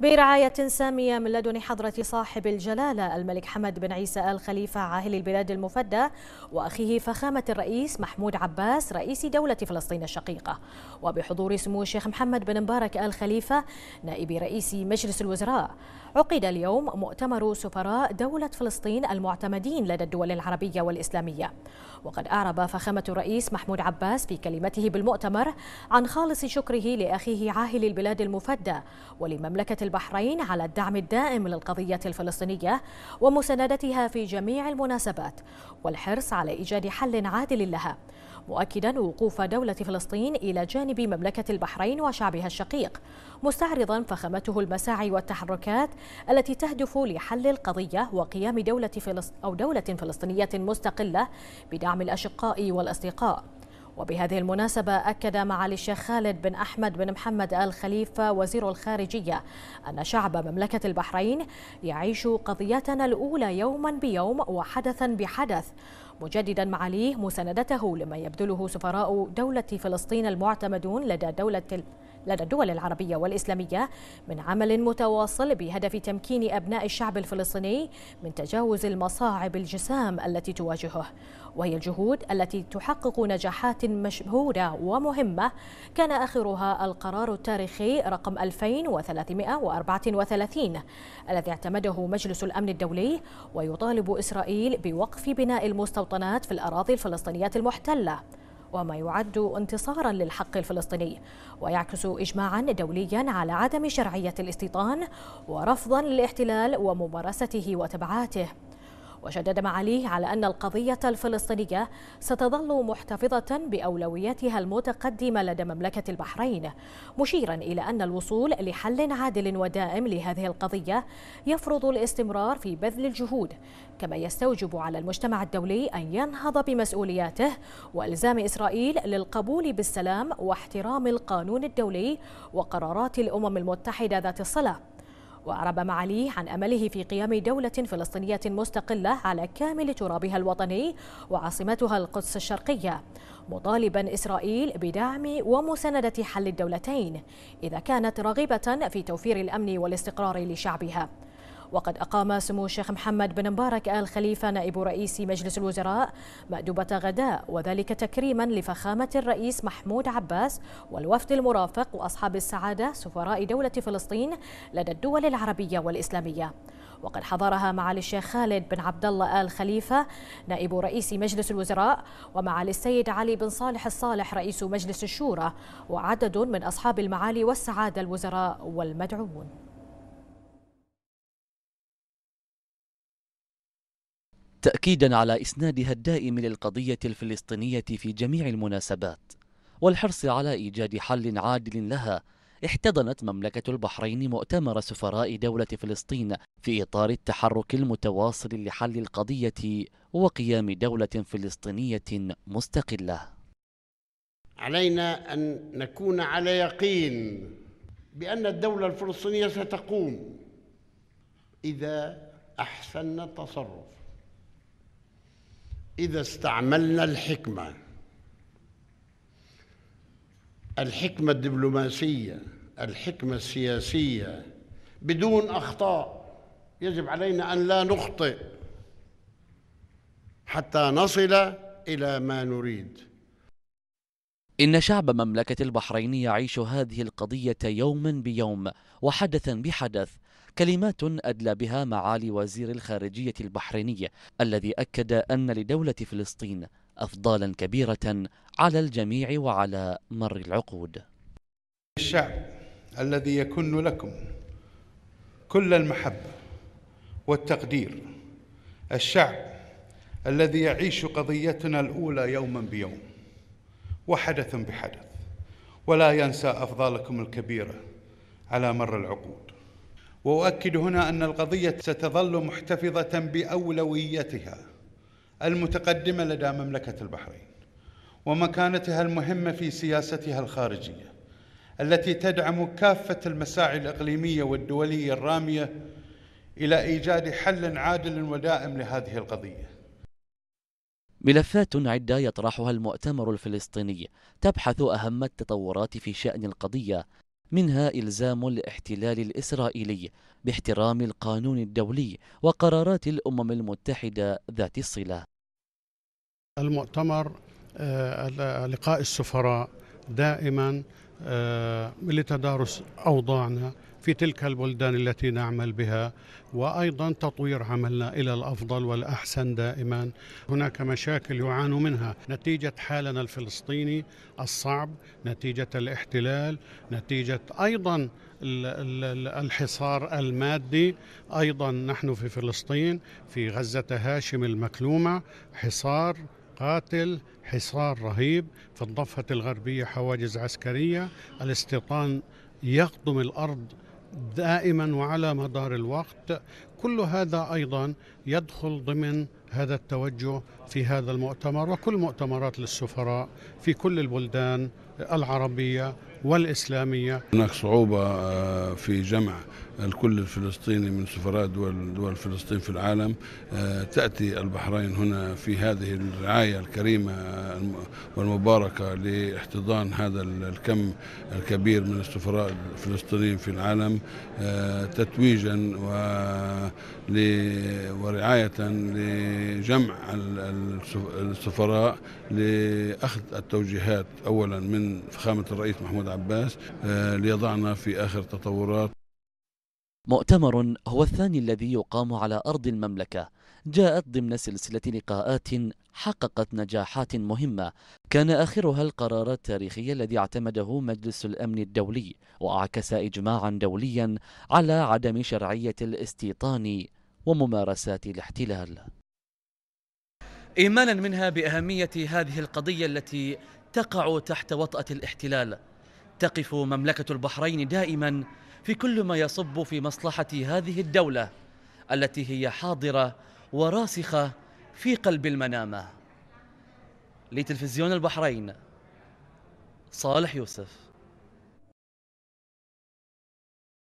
برعاية سامية من لدن حضرة صاحب الجلالة الملك حمد بن عيسى آل خليفة عاهل البلاد المفدى وأخيه فخامة الرئيس محمود عباس رئيس دولة فلسطين الشقيقة وبحضور سمو الشيخ محمد بن مبارك آل خليفة نائب رئيس مجلس الوزراء عقد اليوم مؤتمر سفراء دولة فلسطين المعتمدين لدى الدول العربية والإسلامية وقد أعرب فخامة الرئيس محمود عباس في كلمته بالمؤتمر عن خالص شكره لأخيه عاهل البلاد المفدى ولمملكة البحرين على الدعم الدائم للقضية الفلسطينية ومساندتها في جميع المناسبات والحرص على إيجاد حل عادل لها مؤكدا وقوف دولة فلسطين إلى جانب مملكة البحرين وشعبها الشقيق مستعرضا فخامته المساعي والتحركات التي تهدف لحل القضية وقيام دولة فلسط أو دولة فلسطينية مستقلة بدعم الأشقاء والأصدقاء وبهذه المناسبة أكد معالي الشيخ خالد بن أحمد بن محمد آل خليفة وزير الخارجية أن شعب مملكة البحرين يعيش قضيتنا الأولى يوما بيوم وحدثا بحدث مجددا معاليه مساندته لما يبذله سفراء دولة فلسطين المعتمدون لدى دولة لدى الدول العربية والإسلامية من عمل متواصل بهدف تمكين أبناء الشعب الفلسطيني من تجاوز المصاعب الجسام التي تواجهه وهي الجهود التي تحقق نجاحات مشهورة ومهمة كان آخرها القرار التاريخي رقم 2334 الذي اعتمده مجلس الأمن الدولي ويطالب إسرائيل بوقف بناء المستوطنات في الأراضي الفلسطينية المحتلة وما يعد انتصارا للحق الفلسطيني ويعكس إجماعا دوليا على عدم شرعية الاستيطان ورفضا للاحتلال وممارسته وتبعاته وشدد معاليه على أن القضية الفلسطينية ستظل محتفظة بأولوياتها المتقدمة لدى مملكة البحرين مشيرا إلى أن الوصول لحل عادل ودائم لهذه القضية يفرض الاستمرار في بذل الجهود كما يستوجب على المجتمع الدولي أن ينهض بمسؤولياته وإلزام إسرائيل للقبول بالسلام واحترام القانون الدولي وقرارات الأمم المتحدة ذات الصلة وأعرب معاليه عن أمله في قيام دولة فلسطينية مستقلة على كامل ترابها الوطني وعاصمتها القدس الشرقية مطالبا إسرائيل بدعم ومساندة حل الدولتين إذا كانت راغبة في توفير الأمن والاستقرار لشعبها وقد أقام سمو الشيخ محمد بن مبارك آل خليفة نائب رئيس مجلس الوزراء مأدوبة غداء وذلك تكريما لفخامة الرئيس محمود عباس والوفد المرافق وأصحاب السعادة سفراء دولة فلسطين لدى الدول العربية والإسلامية وقد حضرها معالي الشيخ خالد بن عبد الله آل خليفة نائب رئيس مجلس الوزراء ومعالي السيد علي بن صالح الصالح رئيس مجلس الشورى وعدد من أصحاب المعالي والسعادة الوزراء والمدعوون تأكيدا على إسنادها الدائم للقضية الفلسطينية في جميع المناسبات والحرص على إيجاد حل عادل لها احتضنت مملكة البحرين مؤتمر سفراء دولة فلسطين في إطار التحرك المتواصل لحل القضية وقيام دولة فلسطينية مستقلة. علينا أن نكون على يقين بأن الدولة الفلسطينية ستقوم إذا أحسن التصرف إذا استعملنا الحكمة الحكمة الدبلوماسية الحكمة السياسية بدون أخطاء يجب علينا أن لا نخطئ حتى نصل إلى ما نريد إن شعب مملكة البحرين يعيش هذه القضية يوما بيوم وحدثا بحدث كلمات أدلى بها معالي وزير الخارجية البحرينية الذي أكد أن لدولة فلسطين أفضالا كبيرة على الجميع وعلى مر العقود الشعب الذي يكن لكم كل المحبة والتقدير الشعب الذي يعيش قضيتنا الأولى يوما بيوم وحدث بحدث ولا ينسى أفضالكم الكبيرة على مر العقود واؤكد هنا ان القضيه ستظل محتفظه باولويتها المتقدمه لدى مملكه البحرين ومكانتها المهمه في سياستها الخارجيه التي تدعم كافه المساعي الاقليميه والدوليه الراميه الى ايجاد حل عادل ودائم لهذه القضيه ملفات عدة يطرحها المؤتمر الفلسطيني تبحث أهم التطورات في شأن القضية منها إلزام الاحتلال الإسرائيلي باحترام القانون الدولي وقرارات الأمم المتحدة ذات الصلة المؤتمر آه، لقاء السفراء دائما آه، لتدارس أوضاعنا في تلك البلدان التي نعمل بها وايضا تطوير عملنا الى الافضل والاحسن دائما هناك مشاكل يعانوا منها نتيجه حالنا الفلسطيني الصعب نتيجه الاحتلال نتيجه ايضا الحصار المادي ايضا نحن في فلسطين في غزه هاشم المكلومه حصار قاتل حصار رهيب في الضفة الغربية حواجز عسكرية الاستيطان يقطم الأرض دائما وعلى مدار الوقت كل هذا أيضا يدخل ضمن هذا التوجه في هذا المؤتمر وكل مؤتمرات للسفراء في كل البلدان العربية والإسلامية هناك صعوبة آه، في جمع الكل الفلسطيني من سفراء دول دول فلسطين في العالم آه، تأتي البحرين هنا في هذه الرعاية الكريمة والمباركة لاحتضان هذا الكم الكبير من السفراء الفلسطينيين في العالم آه، تتويجا ورعاية لجمع السفراء لأخذ التوجيهات أولا من فخامة الرئيس محمود عباس آه، ليضعنا في آخر تطورات مؤتمر هو الثاني الذي يقام على أرض المملكة جاءت ضمن سلسلة لقاءات حققت نجاحات مهمة كان آخرها القرار التاريخي الذي اعتمده مجلس الأمن الدولي وأعكس إجماعا دوليا على عدم شرعية الاستيطان وممارسات الاحتلال إيمانا منها بأهمية هذه القضية التي تقع تحت وطأة الاحتلال تقف مملكة البحرين دائما في كل ما يصب في مصلحة هذه الدولة التي هي حاضرة وراسخة في قلب المنامة لتلفزيون البحرين صالح يوسف